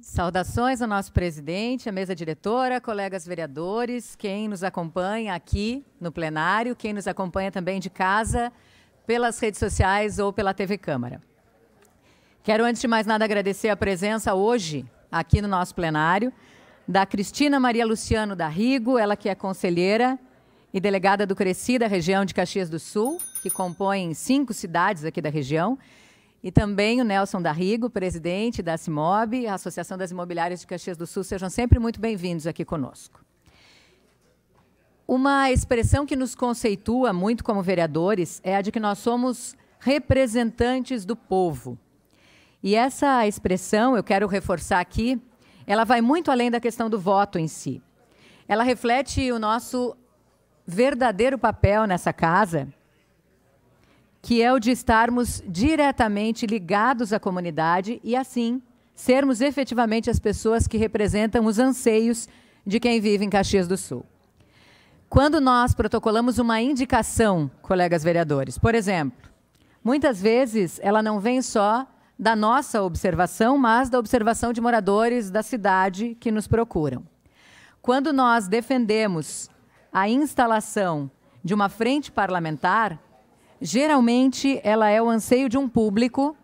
Saudações ao nosso presidente, à mesa diretora, colegas vereadores, quem nos acompanha aqui no plenário, quem nos acompanha também de casa, pelas redes sociais ou pela TV Câmara. Quero, antes de mais nada, agradecer a presença hoje, aqui no nosso plenário, da Cristina Maria Luciano da Rigo, ela que é conselheira e delegada do Cresci da região de Caxias do Sul, que compõe cinco cidades aqui da região, e também o Nelson Darrigo, presidente da Cimob, a Associação das Imobiliárias de Caxias do Sul. Sejam sempre muito bem-vindos aqui conosco. Uma expressão que nos conceitua muito como vereadores é a de que nós somos representantes do povo. E essa expressão, eu quero reforçar aqui, ela vai muito além da questão do voto em si. Ela reflete o nosso verdadeiro papel nessa casa que é o de estarmos diretamente ligados à comunidade e, assim, sermos efetivamente as pessoas que representam os anseios de quem vive em Caxias do Sul. Quando nós protocolamos uma indicação, colegas vereadores, por exemplo, muitas vezes ela não vem só da nossa observação, mas da observação de moradores da cidade que nos procuram. Quando nós defendemos a instalação de uma frente parlamentar, geralmente ela é o anseio de um público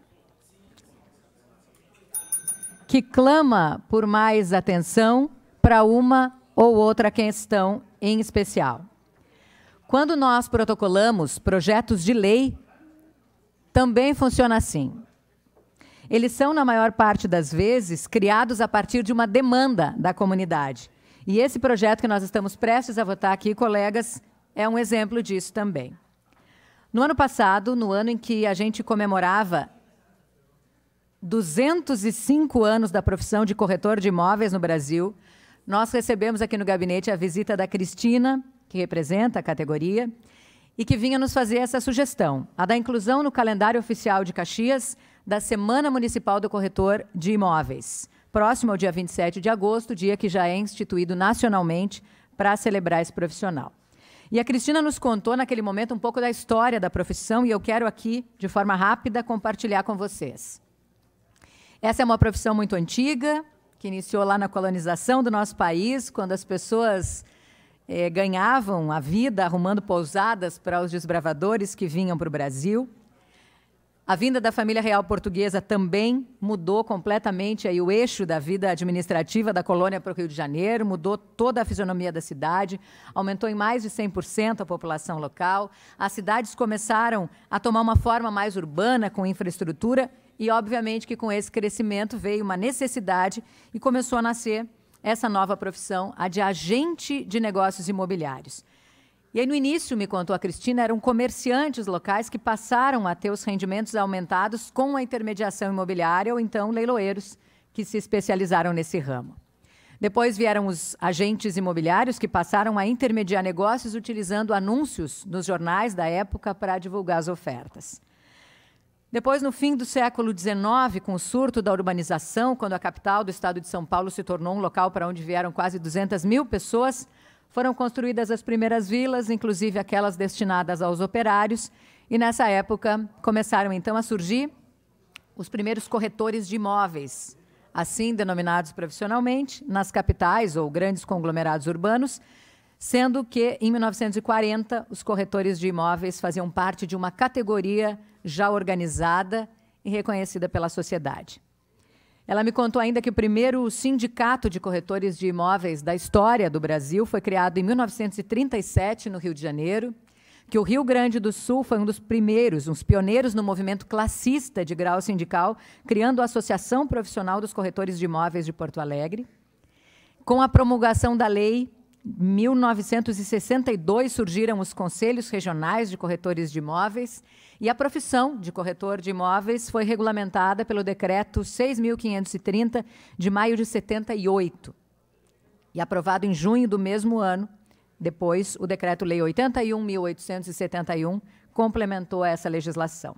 que clama por mais atenção para uma ou outra questão em especial. Quando nós protocolamos projetos de lei, também funciona assim. Eles são, na maior parte das vezes, criados a partir de uma demanda da comunidade. E esse projeto que nós estamos prestes a votar aqui, colegas, é um exemplo disso também. No ano passado, no ano em que a gente comemorava 205 anos da profissão de corretor de imóveis no Brasil, nós recebemos aqui no gabinete a visita da Cristina, que representa a categoria, e que vinha nos fazer essa sugestão, a da inclusão no calendário oficial de Caxias da Semana Municipal do Corretor de Imóveis, próximo ao dia 27 de agosto, dia que já é instituído nacionalmente para celebrar esse profissional. E a Cristina nos contou naquele momento um pouco da história da profissão e eu quero aqui, de forma rápida, compartilhar com vocês. Essa é uma profissão muito antiga, que iniciou lá na colonização do nosso país, quando as pessoas eh, ganhavam a vida arrumando pousadas para os desbravadores que vinham para o Brasil. A vinda da família real portuguesa também mudou completamente aí o eixo da vida administrativa da colônia para o Rio de Janeiro, mudou toda a fisionomia da cidade, aumentou em mais de 100% a população local. As cidades começaram a tomar uma forma mais urbana, com infraestrutura, e obviamente que com esse crescimento veio uma necessidade e começou a nascer essa nova profissão, a de agente de negócios imobiliários. E aí, no início, me contou a Cristina, eram comerciantes locais que passaram a ter os rendimentos aumentados com a intermediação imobiliária ou então leiloeiros que se especializaram nesse ramo. Depois vieram os agentes imobiliários que passaram a intermediar negócios utilizando anúncios nos jornais da época para divulgar as ofertas. Depois, no fim do século XIX, com o surto da urbanização, quando a capital do estado de São Paulo se tornou um local para onde vieram quase 200 mil pessoas, foram construídas as primeiras vilas, inclusive aquelas destinadas aos operários, e nessa época começaram então a surgir os primeiros corretores de imóveis, assim denominados profissionalmente, nas capitais ou grandes conglomerados urbanos, sendo que em 1940 os corretores de imóveis faziam parte de uma categoria já organizada e reconhecida pela sociedade. Ela me contou ainda que o primeiro sindicato de corretores de imóveis da história do Brasil foi criado em 1937 no Rio de Janeiro, que o Rio Grande do Sul foi um dos primeiros, uns pioneiros no movimento classista de grau sindical, criando a Associação Profissional dos Corretores de Imóveis de Porto Alegre. Com a promulgação da lei 1962 surgiram os conselhos regionais de corretores de imóveis e a profissão de corretor de imóveis foi regulamentada pelo decreto 6530 de maio de 78 e aprovado em junho do mesmo ano. Depois, o decreto lei 81871 complementou essa legislação.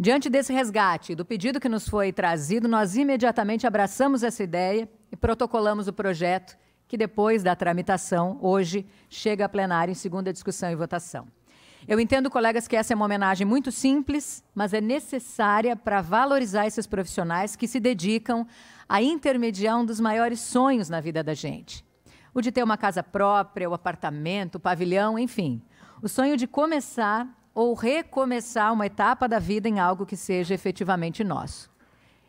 Diante desse resgate e do pedido que nos foi trazido, nós imediatamente abraçamos essa ideia e protocolamos o projeto que depois da tramitação, hoje, chega a plenário em segunda discussão e votação. Eu entendo, colegas, que essa é uma homenagem muito simples, mas é necessária para valorizar esses profissionais que se dedicam a intermediar um dos maiores sonhos na vida da gente. O de ter uma casa própria, o apartamento, o pavilhão, enfim. O sonho de começar ou recomeçar uma etapa da vida em algo que seja efetivamente nosso.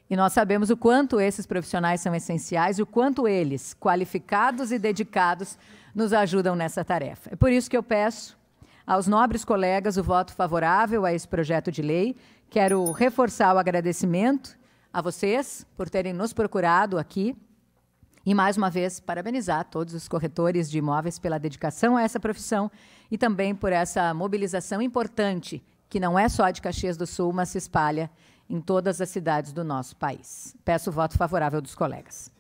E nós sabemos o quanto esses profissionais são essenciais e o quanto eles, qualificados e dedicados, nos ajudam nessa tarefa. É por isso que eu peço aos nobres colegas o voto favorável a esse projeto de lei. Quero reforçar o agradecimento a vocês por terem nos procurado aqui. E, mais uma vez, parabenizar todos os corretores de imóveis pela dedicação a essa profissão e também por essa mobilização importante, que não é só de Caxias do Sul, mas se espalha em todas as cidades do nosso país. Peço o voto favorável dos colegas.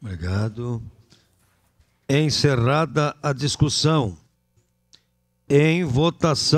Obrigado. Encerrada a discussão. Em votação.